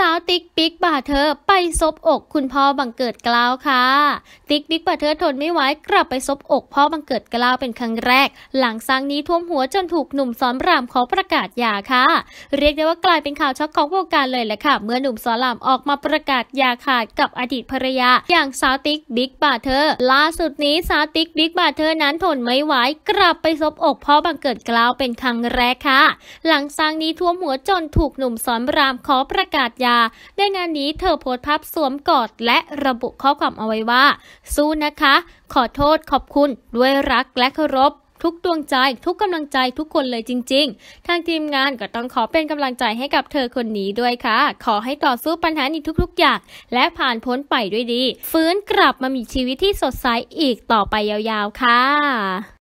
สาวติ๊กปิ๊กบาเธอไปซบอกคุณพ่อบังเกิดกล้าวค่ะ ติ๊กปิ๊กบาเธอทนไม่ไหวกลับไปซบอกพ่อบังเกิดกล้าวเป็นครั้งแรก หลังสร้างนี้ท่วมหัวจนถูกหนุ่มสอนรามขอประกาศหย่าค่ะเรียกได้ว่ากลายเป็นข่าวช็อกของวงการเลยแหละค่ะ เมื่อหนุ่มสอนรามออกมาประกาศหย่าขาดกับอดีตภรรยา อย่างสาวติ๊กบิ๊กบาเธอล่าสุดนี้สาวติ๊กบิ๊กบาเธอนั้นทนไม่ไหวกลับไปซบอกพ่อบังเกิดกล้าวเป็นครั้งแรกค่ะหลังสร้างนี้ท่วมหัวจนถูกหนุ่มสอนรามขอประกาศหย่าาในงานนี้เธอโพสต์ภาพสวมกอดและระบุข้อความเอาไว้ว่าสู้นะคะ ขอโทษขอบคุณ ด้วยรักและเคารพทุกดวงใจ ทุกกำลังใจทุกคนเลยจริงๆ ทางทีมงานก็ต้องขอเป็นกำลังใจให้กับเธอคนนี้ด้วยค่ะ ขอให้ต่อสู้ปัญหาในทุกๆอย่าง และผ่านพ้นไปด้วยดี ฟื้นกลับมามีชีวิตที่สดใสอีกต่อไปยาวๆค่ะ